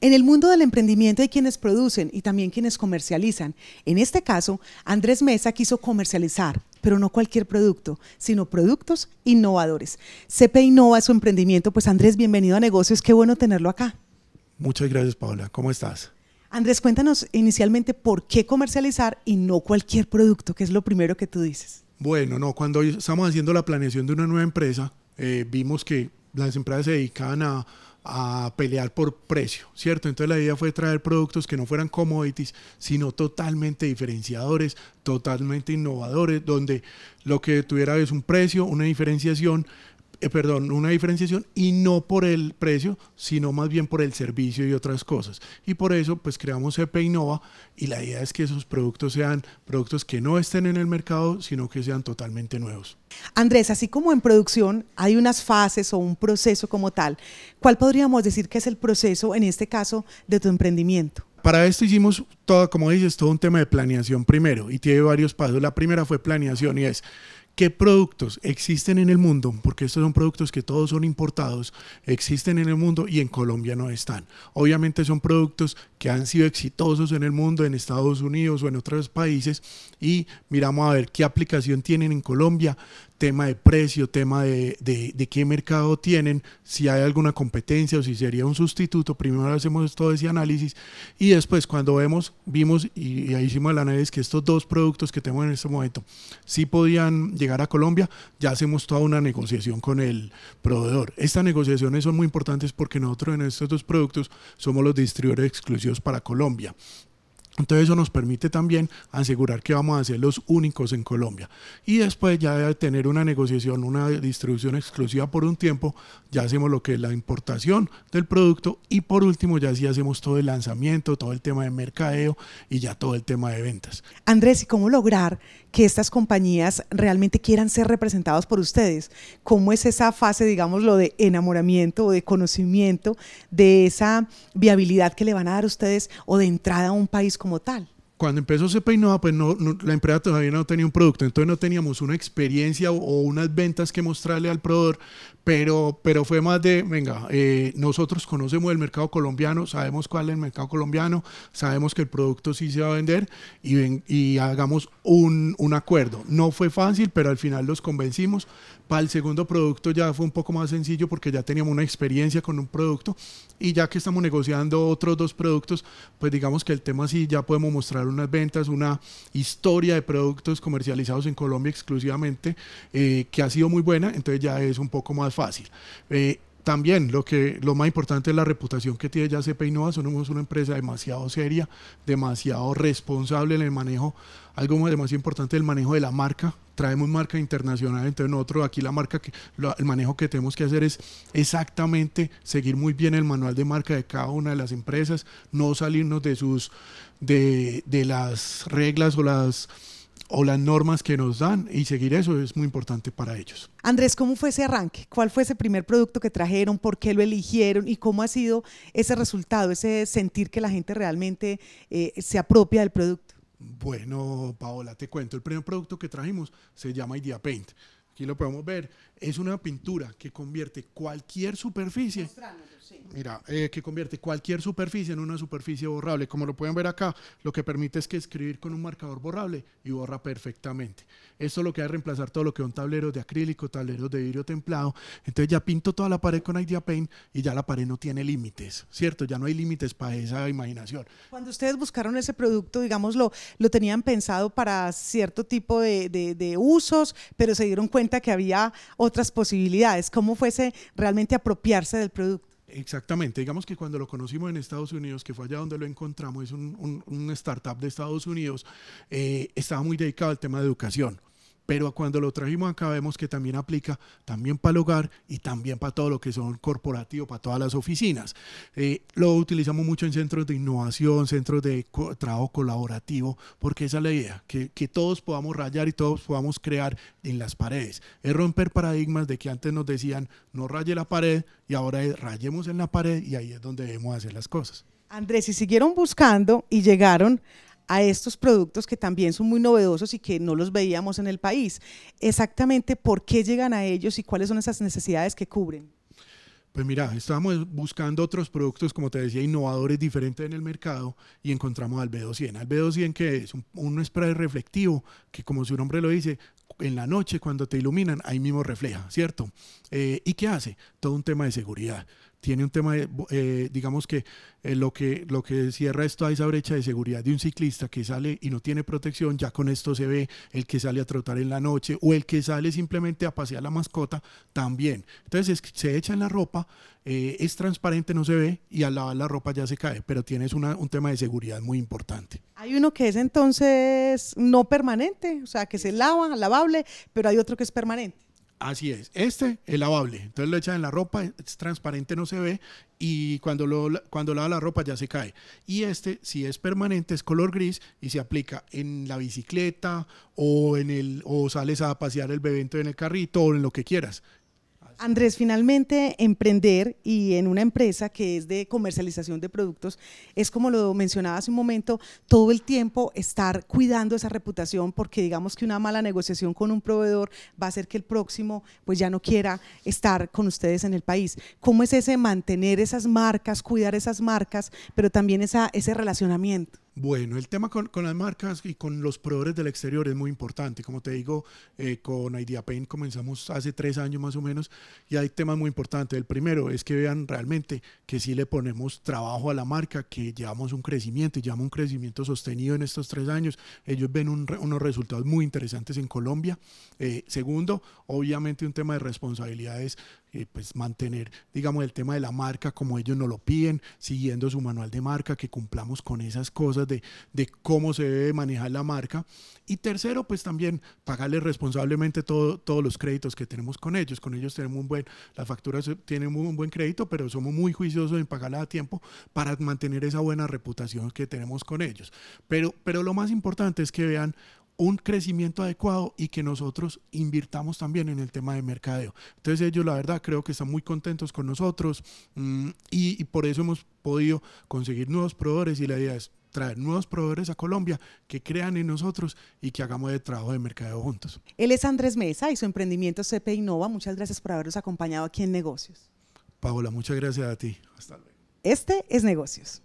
En el mundo del emprendimiento hay quienes producen y también quienes comercializan. En este caso, Andrés Mesa quiso comercializar, pero no cualquier producto, sino productos innovadores. CP Innova su emprendimiento. Pues Andrés, bienvenido a Negocios, qué bueno tenerlo acá. Muchas gracias, Paola. ¿Cómo estás? Andrés, cuéntanos inicialmente por qué comercializar y no cualquier producto, que es lo primero que tú dices. Bueno, no, cuando estamos haciendo la planeación de una nueva empresa, eh, vimos que las empresas se dedicaban a, a pelear por precio, ¿cierto? Entonces la idea fue traer productos que no fueran commodities, sino totalmente diferenciadores, totalmente innovadores, donde lo que tuviera es un precio, una diferenciación, eh, perdón, una diferenciación y no por el precio, sino más bien por el servicio y otras cosas. Y por eso, pues creamos EP Innova y la idea es que esos productos sean productos que no estén en el mercado, sino que sean totalmente nuevos. Andrés, así como en producción hay unas fases o un proceso como tal, ¿cuál podríamos decir que es el proceso, en este caso, de tu emprendimiento? Para esto hicimos todo, como dices, todo un tema de planeación primero y tiene varios pasos. La primera fue planeación y es qué productos existen en el mundo, porque estos son productos que todos son importados, existen en el mundo y en Colombia no están. Obviamente son productos que han sido exitosos en el mundo, en Estados Unidos o en otros países, y miramos a ver qué aplicación tienen en Colombia, tema de precio, tema de, de, qué mercado tienen, si hay alguna competencia o si sería un sustituto. Primero hacemos todo ese análisis y después cuando vemos, vimos y, ahí hicimos el análisis que estos dos productos que tenemos en este momento sí podían llegar a Colombia, ya hacemos toda una negociación con el proveedor. Estas negociaciones son muy importantes porque nosotros en estos dos productos somos los distribuidores exclusivos para Colombia. Entonces eso nos permite también asegurar que vamos a ser los únicos en Colombia. Y después ya de tener una negociación, una distribución exclusiva por un tiempo, ya hacemos lo que es la importación del producto y por último ya sí hacemos todo el lanzamiento, todo el tema de mercadeo y ya todo el tema de ventas. Andrés, ¿y cómo lograr que estas compañías realmente quieran ser representadas por ustedes? ¿Cómo es esa fase, digamos, de enamoramiento o de conocimiento de esa viabilidad que le van a dar ustedes o de entrada a un país como como tal cuando empezó se peinó pues no, la empresa todavía no tenía un producto, entonces no teníamos una experiencia o, unas ventas que mostrarle al proveedor, pero, pero fue más de, venga, eh, nosotros conocemos el mercado colombiano, sabemos cuál es el mercado colombiano, sabemos que el producto sí se va a vender y, y hagamos un, un acuerdo. No fue fácil, pero al final los convencimos. Para el segundo producto ya fue un poco más sencillo porque ya teníamos una experiencia con un producto y ya que estamos negociando otros dos productos, pues digamos que el tema sí ya podemos mostrar unas ventas, una historia de productos comercializados en Colombia exclusivamente, eh, que ha sido muy buena, entonces ya es un poco más fácil. Eh, también lo, que, lo más importante es la reputación que tiene ya CP Innova. Somos una empresa demasiado seria, demasiado responsable en el manejo. Algo más, importante importante el manejo de la marca. Traemos marca internacional, entonces nosotros aquí la marca, que, el manejo que tenemos que hacer es exactamente seguir muy bien el manual de marca de cada una de las empresas, no salirnos de sus, de, de las reglas o las o las normas que nos dan y seguir eso es muy importante para ellos. Andrés, ¿cómo fue ese arranque? ¿Cuál fue ese primer producto que trajeron? ¿Por qué lo eligieron? ¿Y cómo ha sido ese resultado, ese sentir que la gente realmente eh, se apropia del producto? Bueno, Paola, te cuento, el primer producto que trajimos se llama Idea Paint. Aquí lo podemos ver, es una pintura que convierte cualquier superficie. Mira, eh, que convierte cualquier superficie en una superficie borrable. Como lo pueden ver acá, lo que permite es que escribir con un marcador borrable y borra perfectamente. Esto lo que hace reemplazar todo lo que son tableros de acrílico, tableros de vidrio templado. Entonces ya pinto toda la pared con Idea Paint y ya la pared no tiene límites, ¿cierto? Ya no hay límites para esa imaginación. Cuando ustedes buscaron ese producto, digamos, lo tenían pensado para cierto tipo de, de usos, pero se dieron cuenta que había otras posibilidades. ¿Cómo fuese realmente apropiarse del producto? Exactamente, digamos que cuando lo conocimos en Estados Unidos, que fue allá donde lo encontramos, es un, startup de Estados Unidos, eh, estaba muy dedicado al tema de educación pero cuando lo trajimos acá vemos que también aplica también para el hogar y también para todo lo que son corporativos, para todas las oficinas. Eh, lo utilizamos mucho en centros de innovación, centros de trabajo colaborativo, porque esa es la idea, que, todos podamos rayar y todos podamos crear en las paredes. Es romper paradigmas de que antes nos decían no raye la pared y ahora rayemos en la pared y ahí es donde debemos hacer las cosas. Andrés, si siguieron buscando y llegaron a estos productos que también son muy novedosos y que no los veíamos en el país. Exactamente, ¿por qué llegan a ellos y cuáles son esas necesidades que cubren? Pues mira, estábamos buscando otros productos, como te decía, innovadores diferentes en el mercado y encontramos Albedo 100. Albedo 100 que es un, spray reflectivo que como su nombre lo dice, en la noche cuando te iluminan, ahí mismo refleja, ¿cierto? Eh, ¿Y qué hace? Todo un tema de seguridad tiene un tema, de, eh, digamos que, eh, lo que lo que cierra esto a esa brecha de seguridad de un ciclista que sale y no tiene protección, ya con esto se ve el que sale a trotar en la noche o el que sale simplemente a pasear la mascota también. Entonces se echa en la ropa, eh, es transparente, no se ve y al lavar la ropa ya se cae, pero tienes un tema de seguridad muy importante. Hay uno que es entonces no permanente, o sea, que se lava, lavable, pero hay otro que es permanente. Así es. Este es lavable. Entonces lo echan en la ropa, es transparente, no se ve. Y cuando, lo, cuando lava la ropa ya se cae. Y este, si es permanente, es color gris y se aplica en la bicicleta o, en el, o sales a pasear el bebé en el carrito o en lo que quieras. Andrés, finalmente emprender y en una empresa que es de comercialización de productos, es como lo mencionaba hace un momento, todo el tiempo estar cuidando esa reputación porque digamos que una mala negociación con un proveedor va a hacer que el próximo pues ya no quiera estar con ustedes en el país. ¿Cómo es ese mantener esas marcas, cuidar esas marcas, pero también esa, ese relacionamiento? Bueno, el tema con, las marcas y con los proveedores del exterior es muy importante. Como te digo, eh, con Idea Paint comenzamos hace tres años más o menos y hay temas muy importantes. El primero es que vean realmente que si le ponemos trabajo a la marca, que llevamos un crecimiento y llevamos un crecimiento sostenido en estos tres años. Ellos ven unos resultados muy interesantes en Colombia. Eh, segundo, obviamente un tema de responsabilidades eh, pues mantener, digamos, el tema de la marca como ellos nos lo piden, siguiendo su manual de marca, que cumplamos con esas cosas de, cómo se debe manejar la marca. Y tercero, pues también pagarles responsablemente todo, todos los créditos que tenemos con ellos. Con ellos tenemos un buen, las facturas tienen un buen crédito, pero somos muy juiciosos en pagarla a tiempo para mantener esa buena reputación que tenemos con ellos. Pero, pero lo más importante es que vean un crecimiento adecuado y que nosotros invirtamos también en el tema de mercadeo. Entonces ellos la verdad creo que están muy contentos con nosotros mm, y, por eso hemos podido conseguir nuevos proveedores y la idea es traer nuevos proveedores a Colombia que crean en nosotros y que hagamos el trabajo de mercadeo juntos. Él es Andrés Mesa y su emprendimiento CP Innova. Muchas gracias por habernos acompañado aquí en Negocios. Paola, muchas gracias a ti. Hasta luego. Este es Negocios.